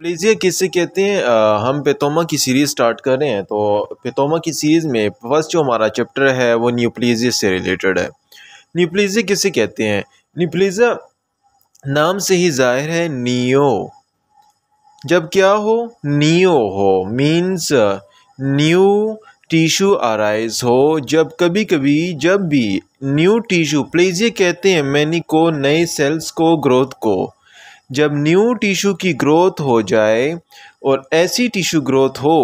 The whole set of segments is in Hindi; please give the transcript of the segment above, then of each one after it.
प्लीज़ ये किससे कहते हैं हम पेतोमा की सीरीज़ स्टार्ट कर रहे हैं तो पेतोमा की सीरीज़ में फर्स्ट जो हमारा चैप्टर है वो न्यूप्लीजिया से रिलेटेड है न्यूप्लीजिया किसे कहते हैं न्यूप्लीजिया नाम से ही जाहिर है नियो जब क्या हो नियो हो मीन्स न्यू टिशू आराइज हो जब कभी कभी जब भी न्यू टिशू प्लीज़ ये कहते हैं मैनी को नए सेल्स को ग्रोथ को जब न्यू टिश्यू की ग्रोथ हो जाए और ऐसी टिश्यू ग्रोथ हो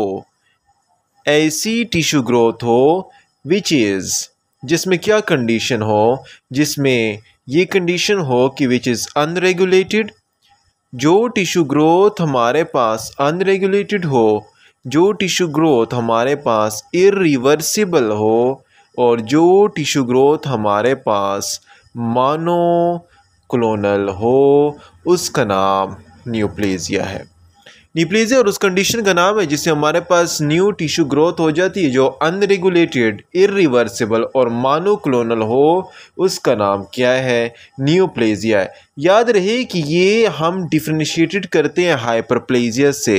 ऐसी टिश्यू ग्रोथ हो विच इज़ जिसमें क्या कंडीशन हो जिसमें ये कंडीशन हो कि विच इज़ अनरेगुलेटेड जो टिश्यू ग्रोथ हमारे पास अनरेगुलेटेड हो जो टिश्यू ग्रोथ हमारे पास इरिवर्सिबल हो और जो टिश्यू ग्रोथ हमारे पास मानो क्लोनल हो उसका नाम न्यूप्लेजिया है न्यूप्लेजिया और उस कंडीशन का नाम है जिससे हमारे पास न्यू टिश्यू ग्रोथ हो जाती है जो अनरेगुलेटेड इरिवर्सिबल और मानोक्लोनल हो उसका नाम क्या है न्यूप्लेजिया है याद रहे कि ये हम डिफ्रेंशिएटेड करते हैं हाइपरप्लेजिया से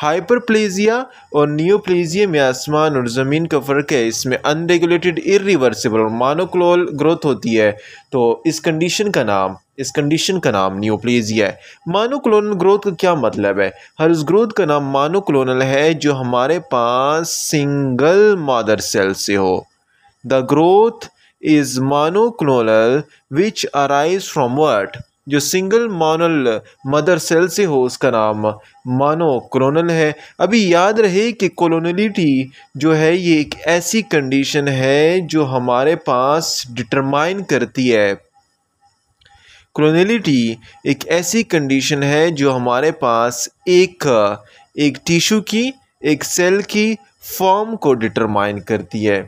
हाइपरप्लेजिया और न्यूप्लेजिया में आसमान और ज़मीन का फ़र्क है इसमें अनरेगुलेटेड इरिवर्सिबल और मानोक्लोल ग्रोथ होती है तो इस कंडीशन का नाम इस कंडीशन का नाम न्यूप्लेजिया है मानोक्लोनल ग्रोथ का क्या मतलब है हर उस ग्रोथ का नाम मानोक्लोनल है जो हमारे पास सिंगल मादर सेल से हो the growth is monoclonal which arise from वर्ट जो सिंगल मोनल मदर सेल से हो उसका नाम मानोक्रोनल है अभी याद रहे कि कॉलोनलिटी जो है ये एक ऐसी कंडीशन है जो हमारे पास डिटरमाइन करती है क्रोनलिटी एक ऐसी कंडीशन है जो हमारे पास एक एक टिश्यू की एक सेल की फॉर्म को डिटरमाइन करती है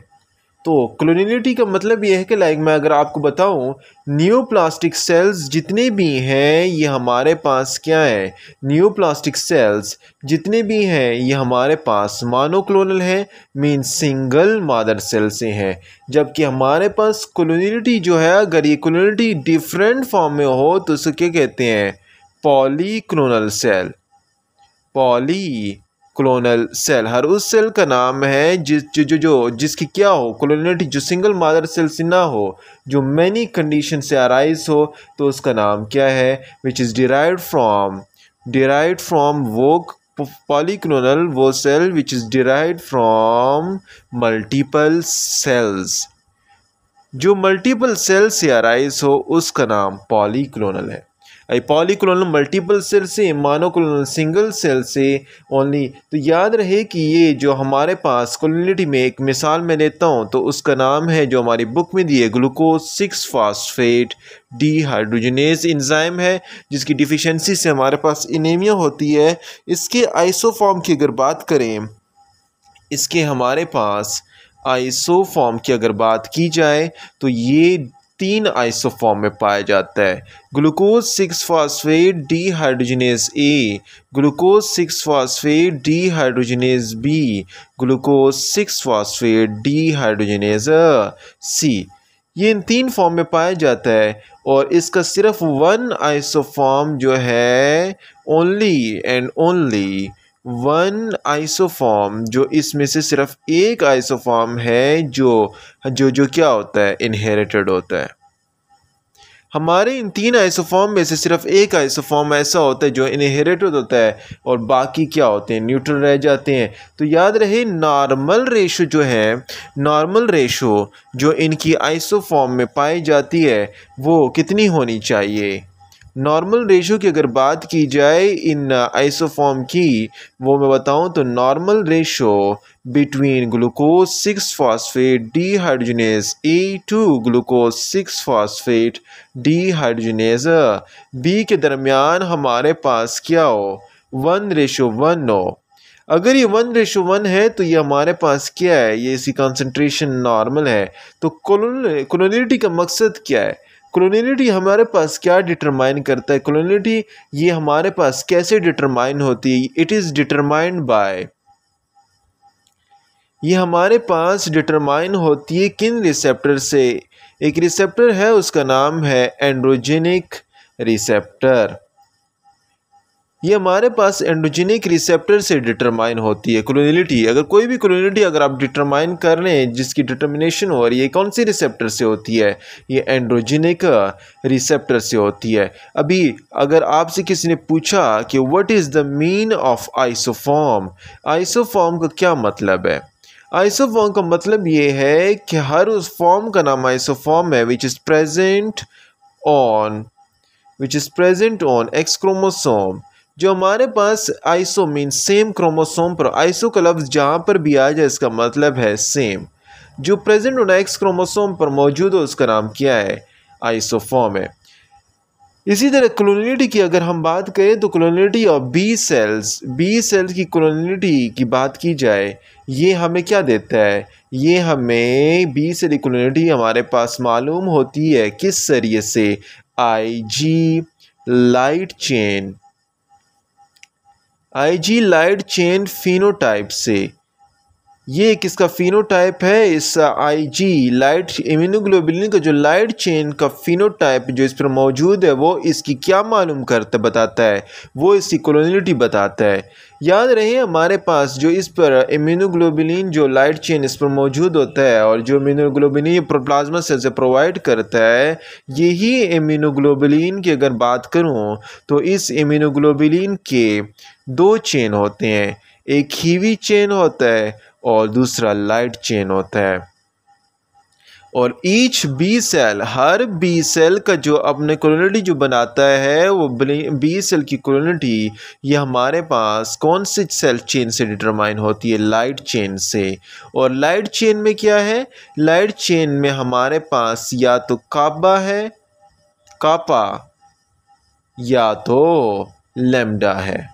तो क्लोनिटी का मतलब यह है कि लाइक मैं अगर आपको बताऊं न्यू प्लास्टिक सेल्स जितने भी हैं ये हमारे पास क्या है न्यू प्लास्टिक सेल्स जितने भी हैं ये हमारे पास मानोक्लोनल हैं मीन सिंगल मादर सेल से हैं जबकि हमारे पास क्लोनिटी जो है अगर ये कॉलोनिलिटी डिफरेंट फॉर्म में हो तो उसे क्या कहते हैं poly cell polyclonal cell हर उस सेल का नाम है जिस जो जो, जो जिसकी क्या हो क्लोनिटी जो सिंगल मादर सेल से ना हो जो मैनी कंडीशन से आराइज हो तो उसका नाम क्या है which is derive from derive from वो पॉलीक्लोनल वो cell which is derive from multiple cells जो मल्टीपल सेल से आराइज हो उसका नाम पॉलीक्लोनल है पॉलीक्लोनल मल्टीपल सेल से मानोक्लोनल सिंगल सेल से ओनली तो याद रहे कि ये जो हमारे पास क्लोनिटी में एक मिसाल मैं लेता हूँ तो उसका नाम है जो हमारी बुक में दिए glucose six phosphate dehydrogenase enzyme है जिसकी डिफिशेंसी से हमारे पास इनेमिया होती है इसके आइसोफॉर्म की अगर बात करें इसके हमारे पास आइसोफॉर्म की अगर बात की जाए तो ये तीन आइसोफॉर्म में पाया जाता है glucose six phosphate dehydrogenase A glucose six phosphate dehydrogenase B glucose six phosphate dehydrogenase C ये इन तीन फॉर्म में पाया जाता है और इसका सिर्फ वन आइसोफॉर्म जो है only and only one isoform जो इसमें से सिर्फ एक आइसोफॉर्म है जो जो जो क्या होता है इनहेरिटेड होता है हमारे इन तीन आइसोफॉर्म में से सिर्फ एक आइसोफॉर्म ऐसा होता है जो इनहेरिटेड होता है और बाकी क्या होते हैं न्यूट्रल रह जाते हैं तो याद रहे नॉर्मल रेशो जो है नॉर्मल रेशो जो इनकी आइसोफॉर्म में पाई जाती है वो कितनी होनी चाहिए नॉर्मल रेशो की अगर बात की जाए इन आइसोफॉर्म uh, की वो मैं बताऊं तो normal ratio between glucose six phosphate dehydrogenase A to glucose six phosphate dehydrogenase B के दरमियान हमारे पास क्या हो वन रेशो वन हो अगर ये वन रेशो वन है तो ये हमारे पास क्या है ये इसकी कंसनट्रेशन नॉर्मल है तो कॉलोनिटी का मकसद क्या है कॉलोनिटी हमारे पास क्या डिटरमाइन करता है कॉलोनिटी ये हमारे पास कैसे डिटरमाइन होती है इट इज़ डिटरमाइंड बाय ये हमारे पास डिटरमाइन होती है किन रिसेप्टर से एक रिसेप्टर है उसका नाम है एंड्रोजेनिक रिसेप्टर ये हमारे पास एंडोजेनिक रिसेप्टर से डिटरमाइन होती है क्लोनिलिटी अगर कोई भी क्लोनिलिटी अगर आप डिटरमाइन कर लें जिसकी डिटर्मिनेशन हो रही है कौन सी रिसेप्टर से होती है ये एंड्रोजेनिक रिसेप्टर से होती है अभी अगर आपसे किसी ने पूछा कि what is the mean of isoform isoform का क्या मतलब है आइसोफॉर्म का मतलब ये है कि हर उस फॉर्म का नाम आइसोफॉर्म है which is present on which is present on X chromosome जो हमारे पास आइसो मीन सेम क्रोमोसोम पर आइसो का लफ्ज़ जहाँ पर भी आ जाए इसका मतलब है सेम जो प्रेजेंट उन एक्स क्रोमोसोम पर मौजूद हो उसका नाम क्या है आइसोफॉम है इसी तरह क्लोनिटी की अगर हम बात करें तो clonality of B cells B cells की क्लोनिटी की बात की जाए ये हमें क्या देता है ये हमें बी सेल क्लोनिटी हमारे पास मालूम होती है किस जरिए से I G light chain IG light chain phenotype से ये किसका फिनोटाइप है इस आईजी लाइट इम्यूनोग्लोबिलिन का जो लाइट चेन का फिनोटाइप जो इस पर मौजूद है वो इसकी क्या मालूम करता बताता है वो इसकी कॉलोनिटी बताता है याद रहे हमारे पास जो इस पर इम्यूनोग्लोबिलिन जो लाइट चेन इस पर मौजूद होता है और जो इम्यूनोग्लोबिलिन ये प्रोप्लाज्मा सेल से प्रोवाइड करता है यही इम्यूनोग्लोबिलिन की अगर बात करूँ तो इस इम्यूनोग्लोबिलिन के दो चेन होते हैं एक हीवी चेन होता है और दूसरा लाइट चेन होता है और ईच बी सेल हर बी सेल का जो अपने कॉलोनिटी जो बनाता है वो बी सेल की कॉलोनिटी ये हमारे पास कौन सी सेल चेन से डिटरमाइन होती है लाइट चेन से और लाइट चेन में क्या है लाइट चेन में हमारे पास या तो काबा है कापा या तो लेमडा है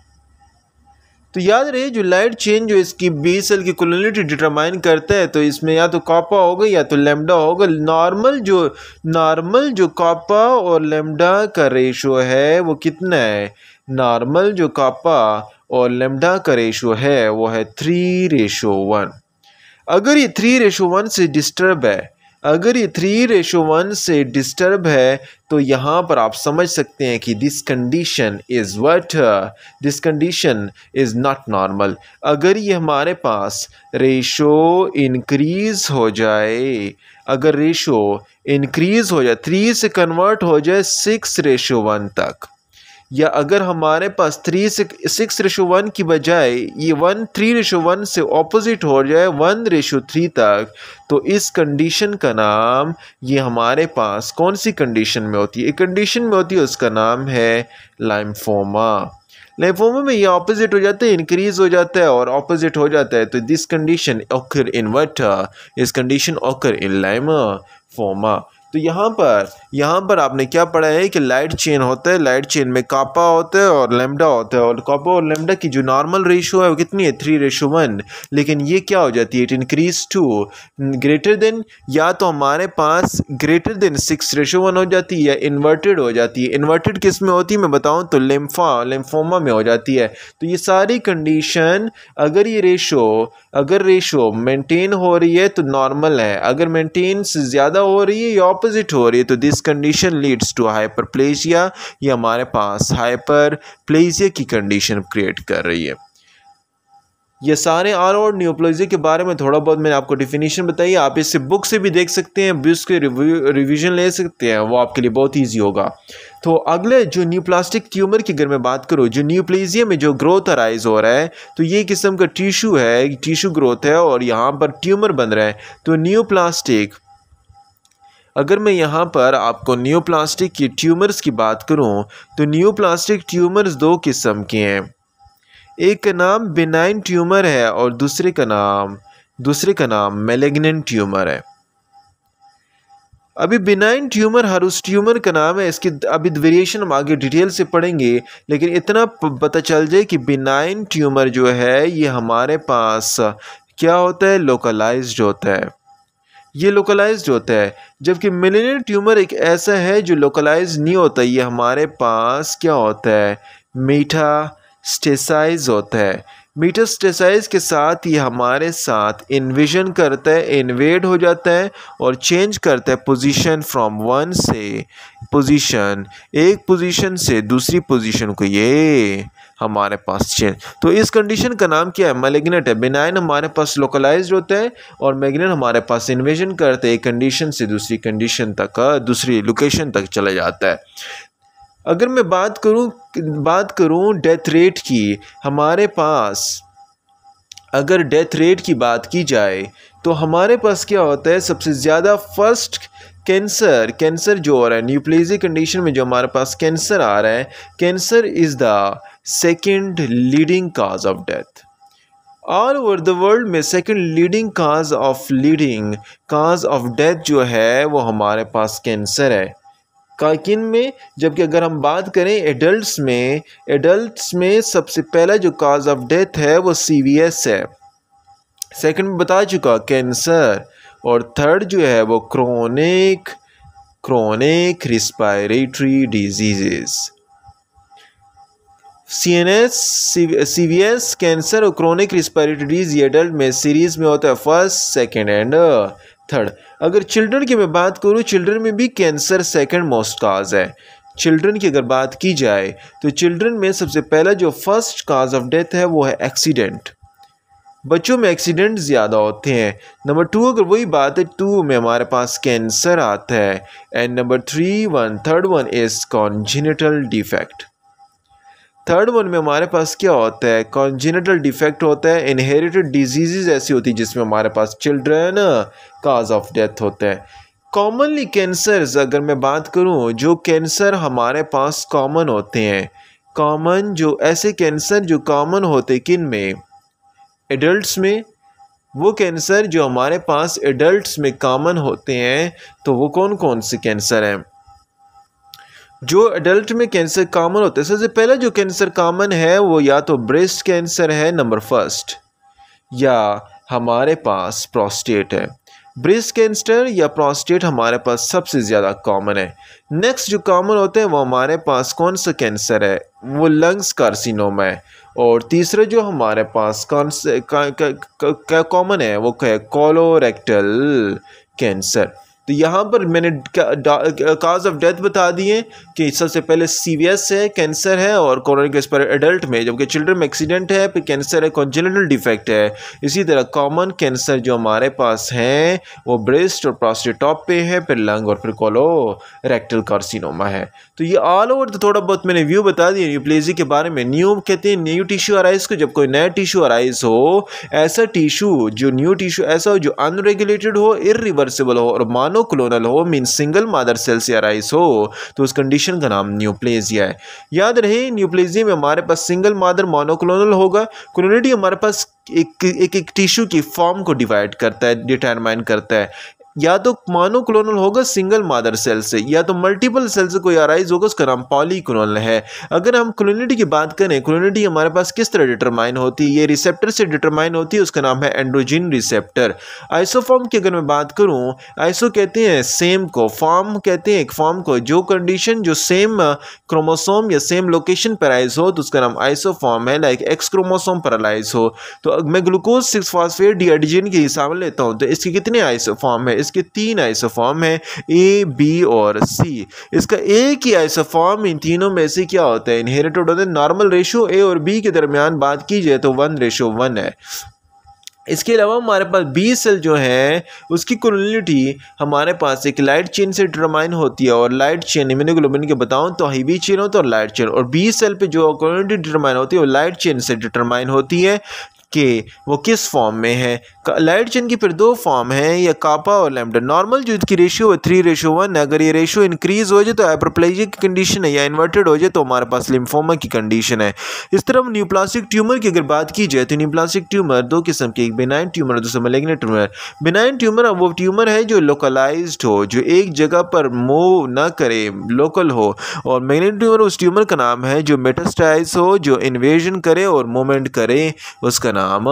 तो याद रहे जो लाइट चेन जो इसकी बी सेल की कोलोनिटी डिटरमाइन करता है तो इसमें या तो कापा होगा या तो लेमडा होगा नॉर्मल जो नॉर्मल जो कापा और लेमडा का रेशो है वो कितना है नॉर्मल जो कापा और लेमडा का रेशो है वो है थ्री रेशो वन अगर ये थ्री रेशो वन से डिस्टर्ब है अगर ये थ्री रेशो वन से डिस्टर्ब है तो यहाँ पर आप समझ सकते हैं कि this condition is what this condition is not normal अगर ये हमारे पास रेशो इनक्रीज़ हो जाए अगर रेशो इनक्रीज़ हो जाए थ्री से कन्वर्ट हो जाए सिक्स रेशो वन तक या अगर हमारे पास थ्री सिक्स रेशो वन की बजाय ये वन थ्री रेशो वन से ऑपोजिट हो जाए वन रेशो थ्री तक तो इस कंडीशन का नाम ये हमारे पास कौन सी कंडीशन में होती है एक कंडीशन में होती है उसका नाम है लाइम्फोमा लाइम्फोमा में ये ऑपोजिट हो जाता है इंक्रीज हो जाता है और ऑपोजिट हो जाता है तो this condition occur in what इस condition occur in lymphoma तो यहाँ पर यहाँ पर आपने क्या पढ़ा है कि लाइट चेन होता है लाइट चेन में कापा होता है और लेमडा होता है और कापा और लेमडा की जो नॉर्मल रेशो है वो कितनी है थ्री रेशो वन लेकिन ये क्या हो जाती है it increase to greater than या तो हमारे पास greater than six ratio one हो जाती है या इन्वर्टेड हो जाती है इन्वर्टेड किस में होती है मैं बताऊँ तो लेम्फा लेम्फोमा में हो जाती है तो ये सारी कंडीशन अगर ये रेशो अगर रेशो मेनटेन हो रही है तो नॉर्मल है अगर मेनटेन से ज़्यादा हो रही है या ऑपोजिट हो रही है तो this condition leads to plegia ये हमारे पास प्लेजिया की कंडीशन क्रिएट कर रही है ये सारे आर और न्यूप्लोजिया के बारे में थोड़ा बहुत मैंने आपको डिफिनीशन बताई आप इससे बुक से भी देख सकते हैं बुक के रिविजन ले सकते हैं वो आपके लिए बहुत ईजी होगा तो अगले जो न्यूप्लास्टिक ट्यूमर की अगर मैं बात करूँ जो न्यूप्लेजिया में जो ग्रोथ अराइज हो रहा है तो ये किस्म का टिशू है टिशू ग्रोथ है और यहाँ पर ट्यूमर बन रहा है तो न्यूप्लास्टिक अगर मैं यहाँ पर आपको न्यूप्लास्टिक की ट्यूमर्स की बात करूँ तो न्यूप्लास्टिक ट्यूमर्स दो किस्म के हैं एक का नाम बेनाइन ट्यूमर है और दूसरे का नाम दूसरे का नाम मेलेग्नेंट ट्यूमर है अभी बिनाइन ट्यूमर हर उस ट्यूमर का नाम है इसकी अभी वेरिएशन हम आगे डिटेल से पढ़ेंगे लेकिन इतना पता चल जाए कि बिनाइन ट्यूमर जो है ये हमारे पास क्या होता है लोकलाइज्ड होता है ये लोकलाइज्ड होता है जबकि मिलिनरी ट्यूमर एक ऐसा है जो लोकलाइज नहीं होता ये हमारे पास क्या होता है मीठा स्टेसाइज होता है मीठा स्टेसाइज के साथ ये हमारे साथ इन्विजन करता है इन्वेड हो जाता है और चेंज करता है पोजीशन फ्रॉम वन से पोजीशन एक पोजीशन से दूसरी पोजीशन को ये हमारे पास चेन तो इस कंडीशन का नाम क्या है मेलेगनेट है बिनाइन हमारे पास लोकलाइज्ड होता है और मैग्नेट हमारे पास इन्वेजन करते एक कंडीशन से दूसरी कंडीशन तक दूसरी लोकेशन तक चला जाता है अगर मैं बात करूं बात करूं डेथ रेट की हमारे पास अगर डेथ रेट की बात की जाए तो हमारे पास क्या होता है सबसे ज़्यादा फर्स्ट कैंसर कैंसर जो हो रहा है न्यूप्लेजी कंडीशन में जो हमारे पास कैंसर आ रहा है cancer is the second leading cause of death all over the world में second leading cause of leading cause of death जो है वो हमारे पास कैंसर है काकिन में जबकि अगर हम बात करें एडल्ट्स में एडल्ट्स में सबसे पहला जो काज ऑफ डेथ है वो एस है सेकेंड में बता चुका कैंसर और थर्ड जो है वो chronic chronic respiratory disease C N S C V S cancer और क्रॉनिक रिस्पायरेटरी डिजीज ये एडल्ट में सीरीज में होता है फर्स्ट सेकेंड एंड थर्ड अगर चिल्ड्रन की मैं बात करूँ चिल्ड्रन में भी कैंसर सेकेंड मोस्ट काज है चिल्ड्रन की अगर बात की जाए तो चिल्ड्रन में सबसे पहला जो फर्स्ट काज ऑफ डेथ है वो है एक्सीडेंट बच्चों में एक्सीडेंट ज़्यादा होते हैं नंबर टू अगर वही बात है टू में हमारे पास कैंसर आता है and number three one third one is congenital defect third one में हमारे पास क्या होता है कॉन्जिनेटल डिफेक्ट होता है इनहेरिटेड डिजीज़ ऐसी होती है जिसमें हमारे पास चिल्ड्रन काज ऑफ डेथ होते हैं कॉमनली कैंसर्स अगर मैं बात करूं जो कैंसर हमारे पास कॉमन होते हैं कॉमन जो ऐसे कैंसर जो कॉमन होते किन में एडल्ट्स में वो कैंसर जो हमारे पास एडल्ट्स में कॉमन होते हैं तो वो कौन कौन से कैंसर हैं जो एडल्ट में कैंसर कामन होता है सबसे पहला जो कैंसर कामन है वो या तो ब्रेस्ट कैंसर है नंबर फर्स्ट या हमारे पास प्रोस्टेट है ब्रेस्ट कैंसर या प्रोस्टेट हमारे पास सबसे ज़्यादा कॉमन है नेक्स्ट जो कॉमन होते हैं वो हमारे पास कौन सा कैंसर है वो लंग्स कार्सिनोमा है और तीसरा जो हमारे पास कौन से कॉमन है वो क्या कॉलोरेक्टल कैंसर तो यहाँ पर मैंने काज ऑफ डेथ बता दिए कि सबसे पहले सीवियस है कैंसर है और कोरोनिक स्पर एडल्ट में जबकि चिल्ड्रन में एक्सीडेंट है फिर कैंसर है कॉन्जिनल डिफेक्ट है इसी तरह कॉमन कैंसर जो हमारे पास हैं वो ब्रेस्ट और प्रोस्टेटॉप पे है फिर लंग और फिर कोलो रेक्टल कार्सिनोमा है तो ये ऑल ओवर तो थोड़ा बहुत मैंने व्यू बता दिया न्यूप्लेजी के बारे में न्यू कहते हैं न्यू टिश्यू अराइज को जब कोई नया टिश्यू अराइज हो ऐसा टिश्यू जो न्यू टिश्यू ऐसा हो जो अनरेगुलेटेड हो इरिवर्सिबल हो और मानो मोनोक्लोनल हो मीन सिंगल मादर सेल से अराइज हो तो उस कंडीशन का नाम न्यूप्लेजिया है याद रहे न्यूप्लेजिया में हमारे पास सिंगल मादर मोनोक्लोनल होगा क्लोनिटी हमारे पास एक एक, एक टिश्यू की फॉर्म को डिवाइड करता है डिटरमाइन करता है या तो मानोक्लोनल होगा सिंगल मादर सेल से या तो मल्टीपल सेल से कोई आराइज होगा उसका नाम पॉलीक्लोनल है अगर हम क्लोनिटी की बात करें क्लोनिटी हमारे पास किस तरह डिटरमाइन होती है ये रिसेप्टर से डिटरमाइन होती है उसका नाम है एंड्रोजिन रिसेप्टर आइसोफॉर्म की अगर मैं बात करूँ आइसो कहते हैं सेम को फॉर्म कहते हैं एक फॉर्म को जो कंडीशन जो सेम क्रोमोसोम या सेम लोकेशन पर आइज हो तो उसका नाम आइसोफॉर्म है लाइक एक्स क्रोमोसोम पर आइज हो तो मैं ग्लूकोज सिक्स फॉस्फेट डीआडीजिन के हिसाब लेता हूँ तो इसके कितने आइसोफॉर्म है इसके तीन आइसोफॉर्म हैं ए बी और सी इसका एक ही आइसोफॉर्म इन तीनों में से क्या होता है इनहेरिटेड होता है नॉर्मल रेशो ए और बी के दरमियान बात की जाए तो वन रेशो वन है इसके अलावा हमारे पास बी सेल जो है उसकी क्लोनिटी हमारे पास एक लाइट चेन से डिटरमाइन होती है और लाइट चेन इम्यूनोग्लोबिन के बताऊँ तो हाईवी चेन होता है और लाइट चेन और बी सेल पे जो क्लोनिटी डिटरमाइन होती है वो लाइट चेन से डिटरमाइन होती है कि वो किस फॉर्म में है लाइट चेन की फिर दो फॉर्म है या कापा और लैमडा नॉर्मल जो इसकी रेशियो है थ्री रेशो वन अगर ये रेशियो इंक्रीज़ हो जाए तो हाइप्रोप्लेजिक की कंडीशन है या इन्वर्टेड हो जाए तो हमारे पास लिम्फोमा की कंडीशन है इस तरह न्यूप्लास्टिक ट्यूमर की अगर बात की जाए तो न्यूप्लास्टिक ट्यूमर दो किस्म के एक बेनाइन ट्यूमर दूसरे दूसरा मलेगनेट ट्यूमर बेनाइन ट्यूमर वो ट्यूमर है जो लोकलाइज हो जो एक जगह पर मूव ना करे लोकल हो और मैग्नेट ट्यूमर उस ट्यूमर का नाम है जो मेटास्टाइज हो जो इन्वेजन करे और मूवमेंट करे उसका नाम नाम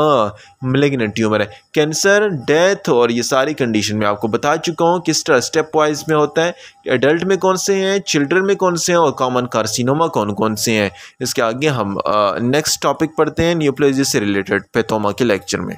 मलेगनेंट ट्यूमर है कैंसर डेथ और ये सारी कंडीशन में आपको बता चुका हूँ किस तरह स्टेप वाइज में होता है एडल्ट में कौन से हैं चिल्ड्रन में कौन से हैं और कॉमन कार्सिनोमा कौन कौन से हैं इसके आगे हम नेक्स्ट टॉपिक पढ़ते हैं न्यूप्लोजी से रिलेटेड पैथोमा के लेक्चर में